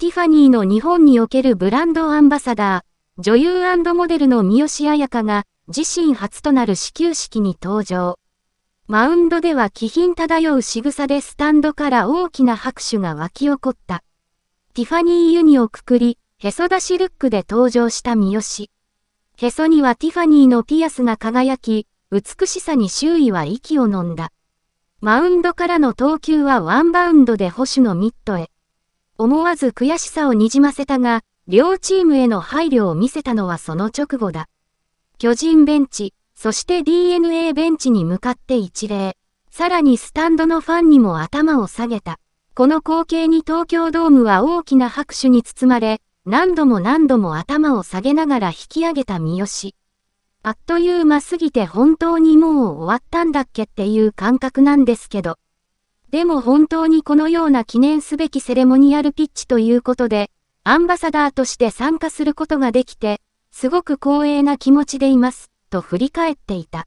ティファニーの日本におけるブランドアンバサダー、女優モデルの三好彩香が、自身初となる始球式に登場。マウンドでは気品漂う仕草でスタンドから大きな拍手が沸き起こった。ティファニーユニをくくり、へそ出しルックで登場した三好。へそにはティファニーのピアスが輝き、美しさに周囲は息を呑んだ。マウンドからの投球はワンバウンドで保守のミットへ。思わず悔しさをにじませたが、両チームへの配慮を見せたのはその直後だ。巨人ベンチ、そして DNA ベンチに向かって一礼。さらにスタンドのファンにも頭を下げた。この光景に東京ドームは大きな拍手に包まれ、何度も何度も頭を下げながら引き上げた三好。あっという間すぎて本当にもう終わったんだっけっていう感覚なんですけど。でも本当にこのような記念すべきセレモニアルピッチということで、アンバサダーとして参加することができて、すごく光栄な気持ちでいます、と振り返っていた。